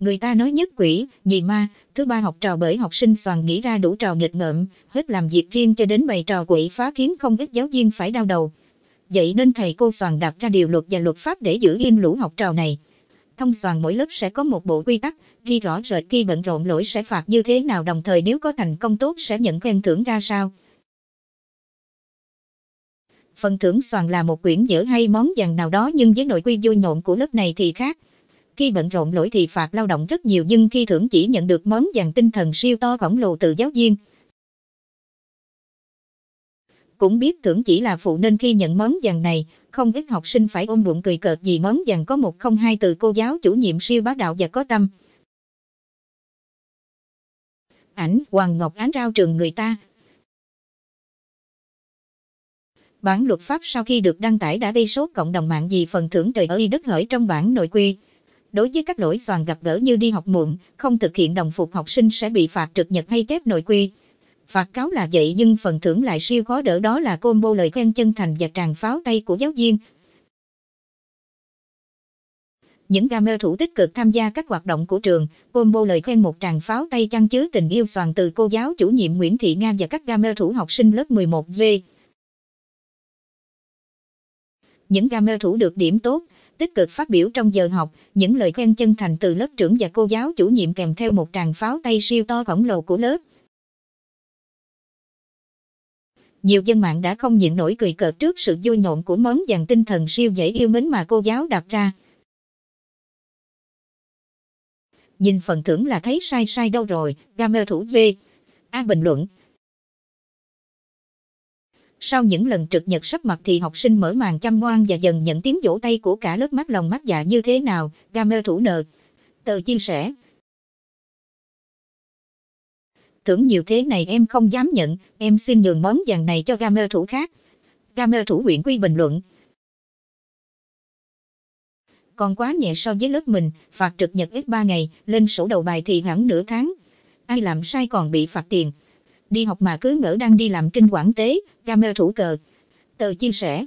Người ta nói nhất quỷ, nhì ma, thứ ba học trò bởi học sinh soàn nghĩ ra đủ trò nghịch ngợm, hết làm việc riêng cho đến bày trò quỷ phá khiến không ít giáo viên phải đau đầu. Vậy nên thầy cô soàn đặt ra điều luật và luật pháp để giữ yên lũ học trò này. Thông soàn mỗi lớp sẽ có một bộ quy tắc, ghi rõ rệt khi bận rộn lỗi sẽ phạt như thế nào đồng thời nếu có thành công tốt sẽ nhận khen thưởng ra sao. Phần thưởng soàn là một quyển dở hay món vàng nào đó nhưng với nội quy vui nhộn của lớp này thì khác khi bận rộn lỗi thì phạt lao động rất nhiều nhưng khi thưởng chỉ nhận được món vàng tinh thần siêu to khổng lồ từ giáo viên. Cũng biết thưởng chỉ là phụ nên khi nhận món vàng này, không ít học sinh phải ôm bụng cười cợt vì món vàng có một không hai từ cô giáo chủ nhiệm siêu bá đạo và có tâm. Ảnh Hoàng Ngọc ánh rao trường người ta, Bản luật pháp sau khi được đăng tải đã gây số cộng đồng mạng vì phần thưởng trời ở y đất hỡi trong bản nội quy đối với các lỗi soàn gặp gỡ như đi học muộn, không thực hiện đồng phục học sinh sẽ bị phạt trực nhật hay chép nội quy. Phạt cáo là vậy nhưng phần thưởng lại siêu khó đỡ đó là combo lời khen chân thành và tràn pháo tay của giáo viên. Những gamer thủ tích cực tham gia các hoạt động của trường, combo lời khen một tràng pháo tay chăn chứa tình yêu soàn từ cô giáo chủ nhiệm Nguyễn Thị Nga và các gamer thủ học sinh lớp 11V. Những gamer thủ được điểm tốt, tích cực phát biểu trong giờ học, những lời khen chân thành từ lớp trưởng và cô giáo chủ nhiệm kèm theo một tràng pháo tay siêu to khổng lồ của lớp. Nhiều dân mạng đã không nhịn nổi cười cợt trước sự vui nhộn của món dàn tinh thần siêu dễ yêu mến mà cô giáo đặt ra. Nhìn phần thưởng là thấy sai sai đâu rồi, gamer thủ V. A bình luận, sau những lần trực nhật sắp mặt thì học sinh mở màn chăm ngoan và dần nhận tiếng vỗ tay của cả lớp mắt lòng mắt dạ như thế nào, gamer thủ nợ. Tờ chia sẻ. Tưởng nhiều thế này em không dám nhận, em xin nhường món vàng này cho gamer thủ khác. Gamer thủ huyện quy bình luận. Còn quá nhẹ so với lớp mình, phạt trực nhật ít 3 ngày, lên sổ đầu bài thì hẳn nửa tháng. Ai làm sai còn bị phạt tiền đi học mà cứ ngỡ đang đi làm kinh quản tế, gamer thủ cờ. Tờ chia sẻ.